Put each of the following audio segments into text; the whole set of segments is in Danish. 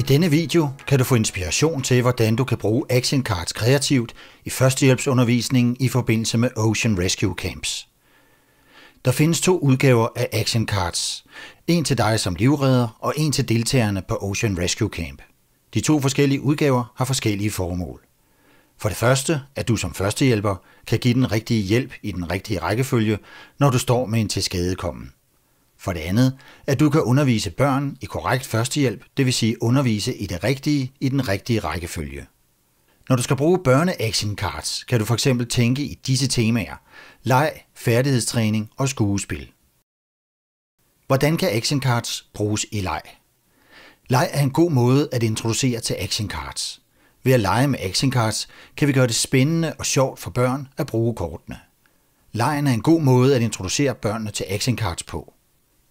I denne video kan du få inspiration til, hvordan du kan bruge Action Cards kreativt i førstehjælpsundervisningen i forbindelse med Ocean Rescue Camps. Der findes to udgaver af Action Cards. En til dig som livredder og en til deltagerne på Ocean Rescue Camp. De to forskellige udgaver har forskellige formål. For det første, at du som førstehjælper kan give den rigtige hjælp i den rigtige rækkefølge, når du står med en tilskadekommen. For det andet, at du kan undervise børn i korrekt førstehjælp, det vil sige undervise i det rigtige i den rigtige rækkefølge. Når du skal bruge børne action cards, kan du for eksempel tænke i disse temaer: leg, færdighedstræning og skuespil. Hvordan kan action cards bruges i leg? Leg er en god måde at introducere til action cards. Ved at lege med action cards kan vi gøre det spændende og sjovt for børn at bruge kortene. Lejen er en god måde at introducere børnene til action cards på.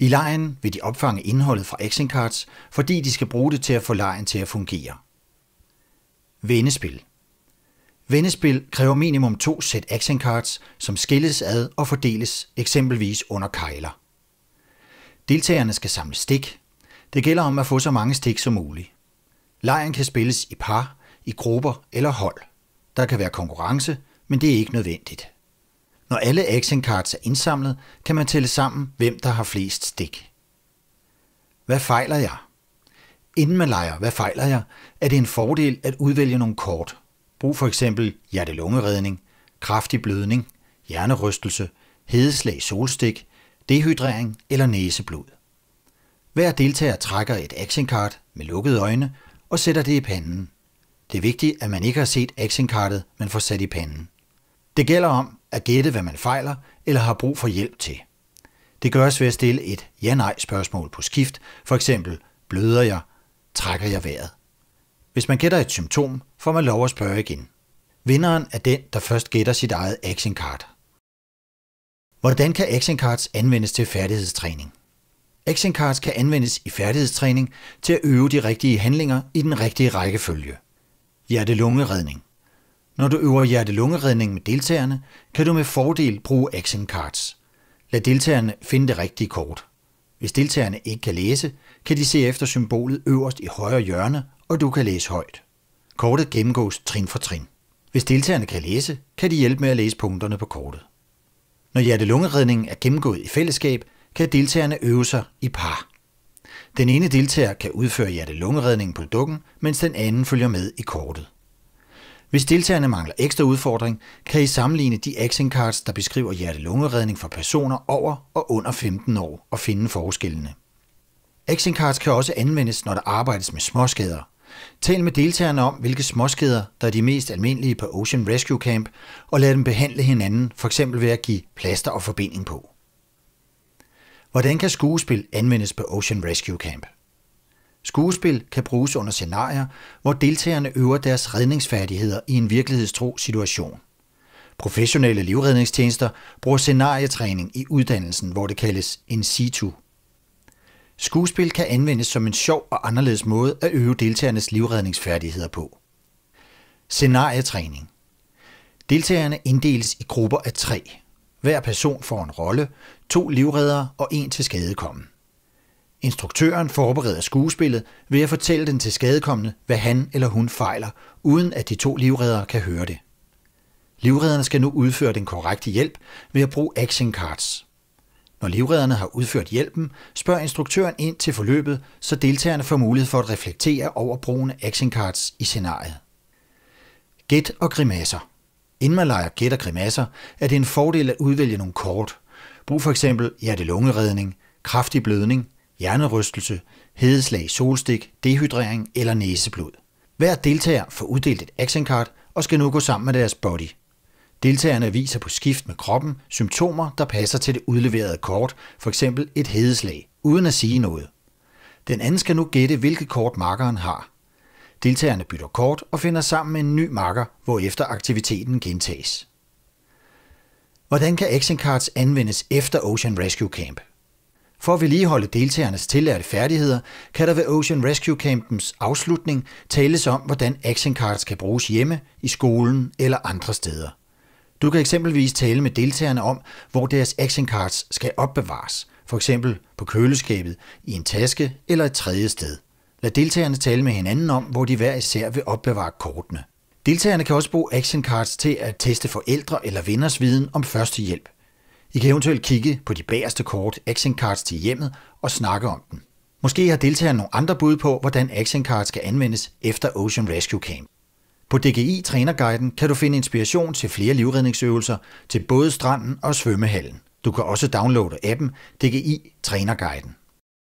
I lejen vil de opfange indholdet fra action cards, fordi de skal bruge det til at få lejen til at fungere. Vendespil Vendespil kræver minimum to sæt action cards, som skilles ad og fordeles eksempelvis under kejler. Deltagerne skal samle stik. Det gælder om at få så mange stik som muligt. Lejen kan spilles i par, i grupper eller hold. Der kan være konkurrence, men det er ikke nødvendigt. Når alle action cards er indsamlet, kan man tælle sammen, hvem der har flest stik. Hvad fejler jeg? Inden man leger, hvad fejler jeg, er det en fordel at udvælge nogle kort. Brug for eksempel hjertelungeredning, kraftig blødning, hjernerystelse, hedeslag solstik, dehydrering eller næseblod. Hver deltager trækker et card med lukkede øjne og sætter det i panden. Det er vigtigt, at man ikke har set cardet, man får sat i panden. Det gælder om, at gætte, hvad man fejler eller har brug for hjælp til. Det gøres ved at stille et ja-nej-spørgsmål på skift, for eksempel bløder jeg, trækker jeg vejret. Hvis man gætter et symptom, får man lov at spørge igen. Vinderen er den, der først gætter sit eget action card. Hvordan kan action cards anvendes til færdighedstræning? Action cards kan anvendes i færdighedstræning til at øve de rigtige handlinger i den rigtige rækkefølge. hjerte når du øver hjertelungeredning med deltagerne, kan du med fordel bruge action cards. Lad deltagerne finde det rigtige kort. Hvis deltagerne ikke kan læse, kan de se efter symbolet øverst i højre hjørne, og du kan læse højt. Kortet gennemgås trin for trin. Hvis deltagerne kan læse, kan de hjælpe med at læse punkterne på kortet. Når hjertelungeredningen er gennemgået i fællesskab, kan deltagerne øve sig i par. Den ene deltager kan udføre hjertelungeredningen på dukken, mens den anden følger med i kortet. Hvis deltagerne mangler ekstra udfordring, kan I sammenligne de action cards, der beskriver hjerte for personer over og under 15 år og finde forskellene. Action cards kan også anvendes, når der arbejdes med småskader. Tal med deltagerne om, hvilke småskader, der er de mest almindelige på Ocean Rescue Camp, og lad dem behandle hinanden, f.eks. ved at give plaster og forbinding på. Hvordan kan skuespil anvendes på Ocean Rescue Camp? Skuespil kan bruges under scenarier, hvor deltagerne øver deres redningsfærdigheder i en virkelighedstro situation. Professionelle livredningstjenester bruger scenarietræning i uddannelsen, hvor det kaldes in situ. Skuespil kan anvendes som en sjov og anderledes måde at øve deltagernes livredningsfærdigheder på. Scenarietræning Deltagerne inddeles i grupper af tre. Hver person får en rolle, to livreddere og en til skadekommen. Instruktøren forbereder skuespillet ved at fortælle den til skadekommende, hvad han eller hun fejler, uden at de to livreddere kan høre det. Livredderne skal nu udføre den korrekte hjælp ved at bruge action cards. Når livredderne har udført hjælpen, spørger instruktøren ind til forløbet, så deltagerne får mulighed for at reflektere over brugen af action cards i scenariet. Gæt og grimasser. Inden man leger gæt og grimasser, er det en fordel at udvælge nogle kort. Brug for eksempel hjerte kraftig blødning, hjernerystelse, hedeslag solstik, dehydrering eller næseblod. Hver deltager får uddelt et actioncard og skal nu gå sammen med deres body. Deltagerne viser på skift med kroppen symptomer, der passer til det udleverede kort, f.eks. et hedeslag, uden at sige noget. Den anden skal nu gætte, hvilket kort markeren har. Deltagerne bytter kort og finder sammen med en ny marker, hvorefter aktiviteten gentages. Hvordan kan action cards anvendes efter Ocean Rescue Camp? For at vedligeholde deltagernes tillærte færdigheder, kan der ved Ocean Rescue Campens afslutning tales om, hvordan action cards kan bruges hjemme, i skolen eller andre steder. Du kan eksempelvis tale med deltagerne om, hvor deres action cards skal opbevares, for eksempel på køleskabet, i en taske eller et tredje sted. Lad deltagerne tale med hinanden om, hvor de hver især vil opbevare kortene. Deltagerne kan også bruge action cards til at teste forældre eller venners viden om førstehjælp, i kan eventuelt kigge på de bagerste kort action cards til hjemmet og snakke om dem. Måske har deltagerne nogle andre bud på, hvordan action cards skal anvendes efter Ocean Rescue Camp. På DGI Trænerguiden kan du finde inspiration til flere livredningsøvelser til både stranden og svømmehallen. Du kan også downloade appen DGI Trænerguiden.